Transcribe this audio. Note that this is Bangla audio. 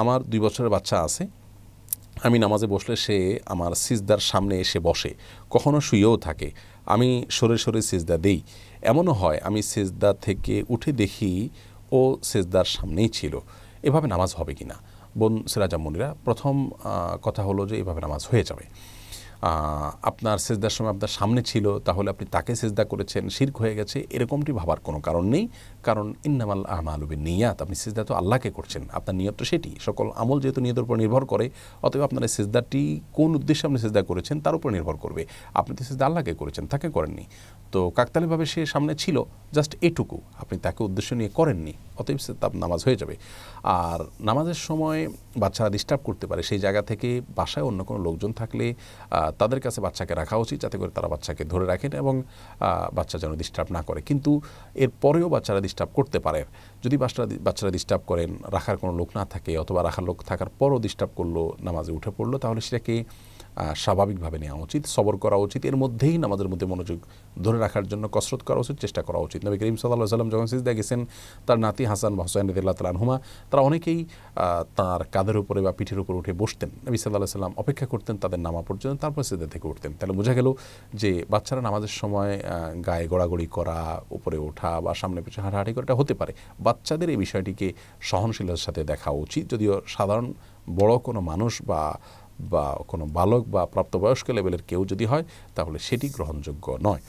আমার দুই বছরের বাচ্চা আছে আমি নামাজে বসলে সে আমার সিজদার সামনে এসে বসে কখনো শুয়েও থাকে আমি সরে সরে সিজদা দেই এমনও হয় আমি সিজদা থেকে উঠে দেখি ও সিজদার সামনেই ছিল এভাবে নামাজ হবে কি না বোন সিরাজামনিরা প্রথম কথা হলো যে এভাবে নামাজ হয়ে যাবে আপনার সেজদার সময় আপনার সামনে ছিল তাহলে আপনি তাকে সেজদা করেছেন শির্ক হয়ে গেছে এরকমটি ভাবার কোনো কারণ নেই কারণ ইন্নামাল আমালুবিন নিয়াত আপনি সেজদা তো আল্লাহকে করছেন আপনার নিয়ত সেটি সকল আমল যেহেতু নিয়তের উপর নির্ভর করে অতএব আপনার এই সেজদাটি কোন উদ্দেশ্যে আপনি সেজদা করেছেন তার উপর নির্ভর করবে আপনি তো সেজদা আল্লাহকে করেছেন তাকে করেননি তো কাকতালিভাবে সে সামনে ছিল জাস্ট এটুকু আপনি তাকে উদ্দেশ্য নিয়ে করেননি অতএব তার নামাজ হয়ে যাবে আর নামাজের সময় বাচ্চারা ডিস্টার্ব করতে পারে সেই জায়গা থেকে বাসায় অন্য কোনো লোকজন থাকলে তাদের কাছে বাচ্চাকে রাখা উচিত যাতে করে তারা বাচ্চাকে ধরে রাখেন এবং বাচ্চা যেন ডিস্টার্ব না করে কিন্তু এর পরেও বাচ্চারা ডিস্টার্ব করতে পারে যদি বাচ্চারা বাচ্চারা ডিস্টার্ব করেন রাখার কোনো লোক না থাকে অথবা রাখার লোক থাকার পরও ডিস্টার্ব করলো নামাজে উঠে পড়লো তাহলে সেটাকে স্বাভাবিকভাবে নেওয়া উচিত সবর করা উচিত এর মধ্যেই আমাদের মধ্যে মনোযোগ ধরে রাখার জন্য কসরত করা উচিত চেষ্টা করা উচিত নবী করিম সাল্লাহ সাল্লাম যখন সিজদা গেছেন তার নাতি হাসান হুসাইন হোসাইন রদিল্লা হুমা তারা অনেকেই তার কাঁধের উপরে বা পিঠের উপরে উঠে বসতেন নবী সাল্লাহ সাল্লাম অপেক্ষা করতেন তাদের নামা পর্যন্ত তারপর সিজদা থেকে উঠতেন তাহলে বোঝা গেল যে বাচ্চারা নামাজের সময় গায়ে গড়াগড়ি করা উপরে ওঠা বা সামনে পিছনে হাঁটাহাঁটি করাটা হতে পারে বাচ্চাদের এই বিষয়টিকে সহনশীলতার সাথে দেখা উচিত যদিও সাধারণ বড় কোনো মানুষ বা বা কোনো বালক বা প্রাপ্তবয়স্ক লেভেলের কেউ যদি হয় তাহলে সেটি গ্রহণযোগ্য নয়